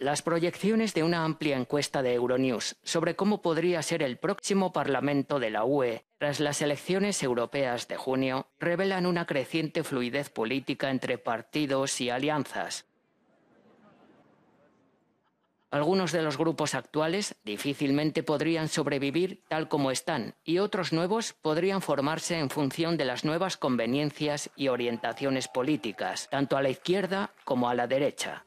Las proyecciones de una amplia encuesta de Euronews sobre cómo podría ser el próximo Parlamento de la UE tras las elecciones europeas de junio revelan una creciente fluidez política entre partidos y alianzas. Algunos de los grupos actuales difícilmente podrían sobrevivir tal como están y otros nuevos podrían formarse en función de las nuevas conveniencias y orientaciones políticas, tanto a la izquierda como a la derecha.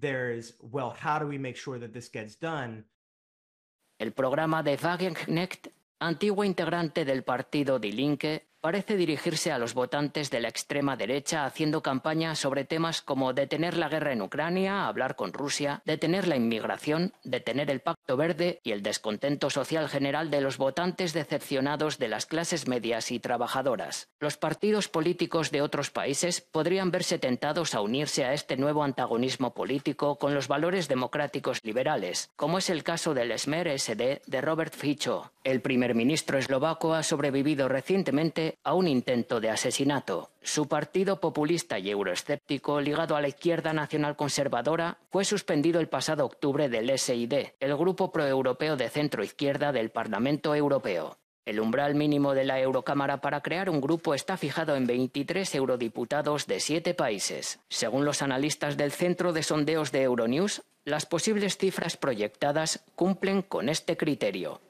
there's, well, how do we make sure that this gets done? El programa de Wagenknecht, antiguo integrante del partido Die Linke, parece dirigirse a los votantes de la extrema derecha haciendo campaña sobre temas como detener la guerra en Ucrania, hablar con Rusia, detener la inmigración, detener el pacto verde y el descontento social general de los votantes decepcionados de las clases medias y trabajadoras. Los partidos políticos de otros países podrían verse tentados a unirse a este nuevo antagonismo político con los valores democráticos liberales, como es el caso del smer SD de Robert Ficho, el primer ministro eslovaco ha sobrevivido recientemente a un intento de asesinato. Su partido populista y euroescéptico, ligado a la izquierda nacional conservadora, fue suspendido el pasado octubre del SID, el grupo proeuropeo de centro-izquierda del Parlamento Europeo. El umbral mínimo de la Eurocámara para crear un grupo está fijado en 23 eurodiputados de siete países. Según los analistas del Centro de Sondeos de Euronews, las posibles cifras proyectadas cumplen con este criterio.